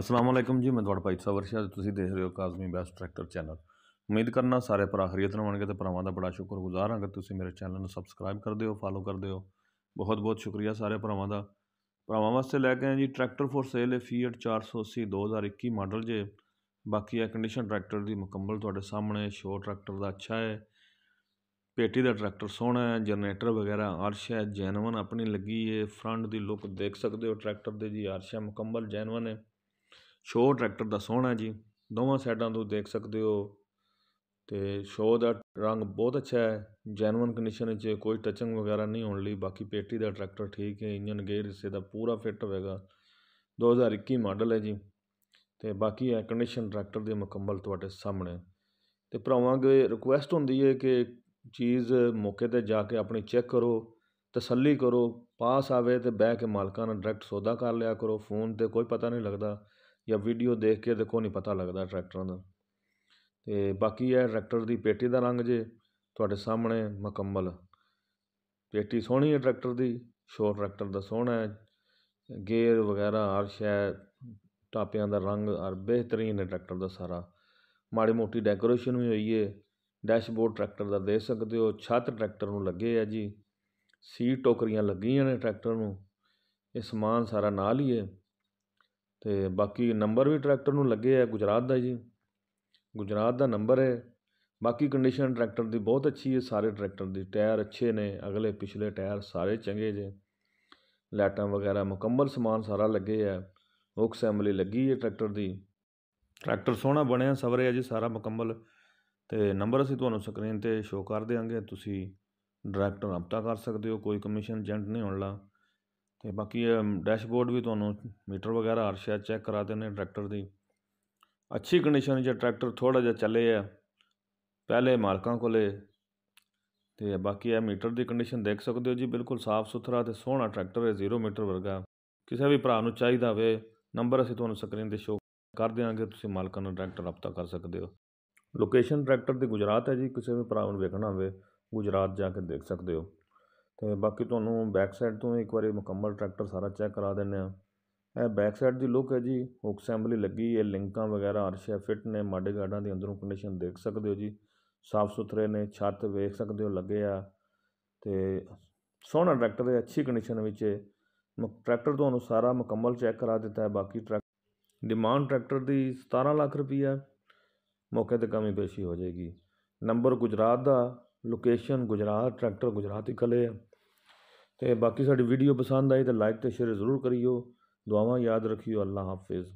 ਅਸਲਾਮ ਅਲੈਕਮ ਜੀ ਮੈਂ ਤੁਹਾਡਾ ਭਾਈ ਸਾਹਿਬ ਸ਼ਾਹ ਤੁਸੀਂ ਦੇਖ ਰਹੇ ਹੋ ਕਾਜ਼ਮੀ ਬੈਸਟ ਟਰੈਕਟਰ ਚੈਨਲ ਉਮੀਦ ਕਰਨਾ ਸਾਰੇ ਪਰ ਹਰੀਅਤ ਨਾਲ ਬਣਗੇ ਤੇ ਭਰਾਵਾਂ ਦਾ ਬੜਾ ਸ਼ੁਕਰਗੁਜ਼ਾਰ ਹਾਂ ਕਿ ਤੁਸੀਂ ਮੇਰੇ ਚੈਨਲ ਨੂੰ ਸਬਸਕ੍ਰਾਈਬ ਕਰਦੇ ਹੋ ਫਾਲੋ ਕਰਦੇ ਹੋ ਬਹੁਤ ਬਹੁਤ ਸ਼ੁਕਰੀਆ ਸਾਰੇ ਭਰਾਵਾਂ ਦਾ ਭਰਾਵਾਂ ਵਾਸਤੇ ਲੈ ਕੇ ਆਏ ਜੀ ਟਰੈਕਟਰ ਫੋਰ ਸੇਲ ਹੈ ਫੀਅਟ 480 2021 ਮਾਡਲ ਜੇ ਬਾਕੀ ਇਹ ਕੰਡੀਸ਼ਨ ਟਰੈਕਟਰ ਦੀ ਮੁਕੰਮਲ ਤੁਹਾਡੇ ਸਾਹਮਣੇ ਸ਼ੋ ਟਰੈਕਟਰ ਦਾ ਅੱਛਾ ਹੈ ਪੇਟੀ ਦਾ ਟਰੈਕਟਰ ਸੋਹਣਾ ਹੈ ਜਨਰੇਟਰ ਵਗੈਰਾ ਆਰਸ਼ਾ ਹੈ ਜੈਨੂਨ ਆਪਣੀ ਲੱਗੀ ਹੈ ਫਰੰਟ ਦੀ ਲੁੱਕ ਦੇਖ ਸਕਦੇ ਹੋ ਟਰੈਕਟਰ ਦੇ ਜੀ ਆਰਸ਼ਾ ਮੁਕੰਮਲ ਜੈਨੂਨ ਹੈ ਸ਼ੋਅ ਟਰੈਕਟਰ ਦਾ ਸੋਹਣਾ ਜੀ ਦੋਵਾਂ ਸਾਈਡਾਂ ਤੋਂ ਦੇਖ ਸਕਦੇ ਹੋ ਤੇ ਸ਼ੋਅ ਦਾ ਰੰਗ ਬਹੁਤ ਅੱਛਾ ਹੈ ਜੈਨੂਇਨ ਕੰਡੀਸ਼ਨ ਵਿੱਚ ਕੋਈ ਟਚਿੰਗ ਵਗੈਰਾ ਨਹੀਂ ਹੋਣ ਲਈ ਬਾਕੀ ਪੇਟੀ ਦਾ ਟਰੈਕਟਰ ਠੀਕ ਹੈ ਇੰਜਨ ਗੇਅਰ ਹਿੱਸੇ ਦਾ ਪੂਰਾ ਫਿੱਟ ਹੋਵੇਗਾ 2021 ਮਾਡਲ ਹੈ ਜੀ ਤੇ ਬਾਕੀ ਹੈ ਕੰਡੀਸ਼ਨ ਟਰੈਕਟਰ ਦੇ ਮੁਕੰਮਲ ਤੁਹਾਡੇ ਸਾਹਮਣੇ ਤੇ ਭਰਾਵਾਂ ਅੱਗੇ ਰਿਕੁਐਸਟ ਹੁੰਦੀ ਹੈ ਕਿ ਚੀਜ਼ ਮੌਕੇ 'ਤੇ ਜਾ ਕੇ ਆਪਣੀ ਚੈੱਕ ਕਰੋ ਤਸੱਲੀ ਕਰੋ ਪਾਸ ਆਵੇ ਤੇ ਬਹਿ ਕੇ ਮਾਲਕਾਂ ਨਾਲ ਡਾਇਰੈਕਟ ਸੌਦਾ ਕਰ ਲਿਆ ਕਰੋ ਫੋਨ 'ਤੇ ਕੋਈ ਪਤਾ ਨਹੀਂ ਲੱਗਦਾ ਜਾਂ ਵੀਡੀਓ ਦੇਖ ਕੇ ਦੇਖੋ ਨਹੀਂ ਪਤਾ ਲੱਗਦਾ ਟਰੈਕਟਰਾਂ ਦਾ ਤੇ ਬਾਕੀ ਇਹ ਟਰੈਕਟਰ ਦੀ ਪੇਟੀ ਦਾ ਰੰਗ ਜੇ ਤੁਹਾਡੇ ਸਾਹਮਣੇ ਮੁਕੰਮਲ ਪੇਟੀ ਸੋਹਣੀ ਹੈ ਟਰੈਕਟਰ ਦੀ ਸ਼ੋਰ ਟਰੈਕਟਰ ਦਾ ਸੋਹਣਾ ਹੈ ਗੇਅਰ ਵਗੈਰਾ ਹਰ ਸ਼ੈ ਟਾਪਿਆਂ ਦਾ ਰੰਗ ਔਰ ਬਿਹਤਰੀਨ ਹੈ ਟਰੈਕਟਰ ਦਾ ਸਾਰਾ ਮਾੜੀ ਮੋਟੀ ਡੈਕੋਰੇਸ਼ਨ ਵੀ ਹੋਈ ਹੈ ਡੈਸ਼ਬੋਰਡ ਟਰੈਕਟਰ ਦਾ ਦੇ ਸਕਦੇ ਹੋ ਛੱਤ ਟਰੈਕਟਰ ਨੂੰ ਲੱਗੇ ਆ ਜੀ ਸੀਟ ਟੋਕਰੀਆਂ ਲੱਗੀਆਂ ਨੇ ਟਰੈਕਟਰ ਨੂੰ ਇਹ ਸਮਾਨ ਸਾਰਾ ਨਾਲ ਹੀ ਹੈ ਤੇ ਬਾਕੀ ਨੰਬਰ ਵੀ ਟਰੈਕਟਰ ਨੂੰ ਲੱਗੇ ਆ ਗੁਜਰਾਤ ਦਾ ਜੀ ਗੁਜਰਾਤ ਦਾ ਨੰਬਰ ਹੈ ਬਾਕੀ ਕੰਡੀਸ਼ਨ ਟਰੈਕਟਰ ਦੀ ਬਹੁਤ ਅੱਛੀ ਹੈ ਸਾਰੇ ਟਰੈਕਟਰ ਦੇ ਟਾਇਰ ਅੱਛੇ ਨੇ ਅਗਲੇ ਪਿਛਲੇ ਟਾਇਰ ਸਾਰੇ ਚੰਗੇ ਜੇ ਲਾਈਟਾਂ ਵਗੈਰਾ ਮੁਕੰਮਲ ਸਮਾਨ ਸਾਰਾ ਲੱਗੇ ਆ ਹੁੱਕ ਅਸੈਂਬਲੀ ਲੱਗੀ ਹੈ ਟਰੈਕਟਰ ਦੀ ਟਰੈਕਟਰ ਸੋਹਣਾ ਬਣਿਆ ਸਵਰੇ ਆ ਜੀ ਸਾਰਾ ਮੁਕੰਮਲ ਤੇ ਨੰਬਰ ਅਸੀਂ ਤੁਹਾਨੂੰ ਸਕਰੀਨ ਤੇ ਸ਼ੋਅ ਕਰ ਦੇਵਾਂਗੇ ਤੁਸੀਂ ਡਾਇਰੈਕਟ ਰابطਾ ਕਰ ਸਕਦੇ ਹੋ ਕੋਈ ਕਮਿਸ਼ਨ ਏਜੰਟ ਨਹੀਂ ਹੋਣਲਾ ਤੇ ਬਾਕੀ ਡੈਸ਼ਬੋਰਡ ਵੀ ਤੁਹਾਨੂੰ ਮੀਟਰ ਵਗੈਰਾ ਹਰ ਸ਼ਾਇਦ ਚੈੱਕ ਕਰਾ ਦੇਣੇ ਟਰੈਕਟਰ ਦੀ ਅੱਛੀ ਕੰਡੀਸ਼ਨ 'ਚ ਟਰੈਕਟਰ ਥੋੜਾ ਜਿਹਾ ਚੱਲੇ ਆ ਪਹਿਲੇ ਮਾਲਕਾਂ ਕੋਲੇ ਤੇ ਬਾਕੀ ਇਹ ਮੀਟਰ ਦੀ ਕੰਡੀਸ਼ਨ ਦੇਖ ਸਕਦੇ ਹੋ ਜੀ ਬਿਲਕੁਲ ਸਾਫ਼ ਸੁਥਰਾ ਤੇ ਸੋਹਣਾ ਟਰੈਕਟਰ ਹੈ 0 ਮੀਟਰ ਵਰਗਾ ਕਿਸੇ ਵੀ ਭਰਾ ਨੂੰ ਚਾਹੀਦਾ ਹੋਵੇ ਨੰਬਰ ਅਸੀਂ ਤੁਹਾਨੂੰ ਸਕਰੀਨ ਤੇ ਸ਼ੋ ਕਰ ਦੇਵਾਂਗੇ ਤੁਸੀਂ ਮਾਲਕਾਂ ਨਾਲ ਡਾਇਰੈਕਟ ਰابطਾ ਕਰ ਸਕਦੇ ਹੋ ਲੋਕੇਸ਼ਨ ਟਰੈਕਟਰ ਦੀ ਗੁਜਰਾਤ ਹੈ ਜੀ ਕਿਸੇ ਵੀ ਭਰਾ ਨੂੰ ਵੇਖਣਾ ਹੋਵੇ ਗੁਜਰਾਤ ਜਾ ਕੇ ਦੇਖ ਸਕਦੇ ਹੋ ਤੇ ਬਾਕੀ ਤੁਹਾਨੂੰ ਬੈਕ ਸਾਈਡ ਤੋਂ ਇੱਕ ਵਾਰੀ ਮੁਕੰਮਲ ਟਰੈਕਟਰ ਸਾਰਾ ਚੈੱਕ ਕਰਾ ਦਿੰਨੇ ਆ ਇਹ ਬੈਕ ਸਾਈਡ ਦੀ ਲੁੱਕ ਹੈ ਜੀ ਹੁੱਕ ਅਸੈਂਬਲੀ ਲੱਗੀ ਹੈ ਲਿੰਕਾਂ ਵਗੈਰਾ ਅਰਸ਼ਾ ਫਿਟ ਨੇ ਮਾਡੇ ਗਾਰਡਾਂ ਦੇ ਅੰਦਰੋਂ ਕੰਡੀਸ਼ਨ ਦੇਖ ਸਕਦੇ ਹੋ ਜੀ ਸਾਫ ਸੁਥਰੇ ਨੇ ਛੱਤ ਵੇਖ ਸਕਦੇ ਹੋ ਲੱਗੇ ਆ ਤੇ ਸੋਹਣਾ ਟਰੈਕਟਰ ਹੈ ਅੱਛੀ ਕੰਡੀਸ਼ਨ ਵਿੱਚ ਹੈ ਟਰੈਕਟਰ ਤੁਹਾਨੂੰ ਸਾਰਾ ਮੁਕੰਮਲ ਚੈੱਕ ਕਰਾ ਦਿੱਤਾ ਹੈ ਬਾਕੀ ਟਰੈਕ ਡਿਮਾਂਡ ਟਰੈਕਟਰ ਦੀ 17 ਲੱਖ ਰੁਪਈਆ ਮੌਕੇ ਤੇ ਕਮੀ ਪੇਸ਼ੀ ਹੋ ਜਾਏਗੀ ਨੰਬਰ ਗੁਜਰਾਤ ਦਾ ਲੋਕੇਸ਼ਨ ਗੁਜਰਾਤ ਟਰੈਕਟਰ ਗੁਜਰਾਤ ਕਲੇ ਹੈ ਤੇ ਬਾਕੀ ਸਾਡੀ ਵੀਡੀਓ ਪਸੰਦ ਆਈ ਤਾਂ ਲਾਈਕ ਤੇ ਸ਼ੇਅਰ ਜ਼ਰੂਰ ਕਰਿਓ ਦੁਆਵਾਂ ਯਾਦ ਰੱਖਿਓ ਅੱਲਾ ਹਾਫਿਜ਼